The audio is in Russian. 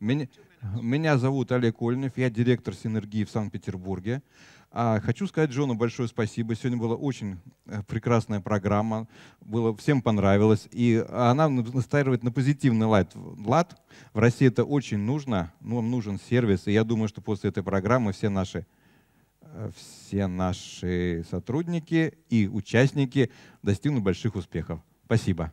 Меня, меня зовут Олег Ольнев, я директор синергии в Санкт-Петербурге. А хочу сказать Джону большое спасибо. Сегодня была очень э, прекрасная программа, было, всем понравилось. И она настаивает на позитивный лад. лад. В России это очень нужно, нам нужен сервис. И я думаю, что после этой программы все наши э, все наши сотрудники и участники достигнут больших успехов. Спасибо.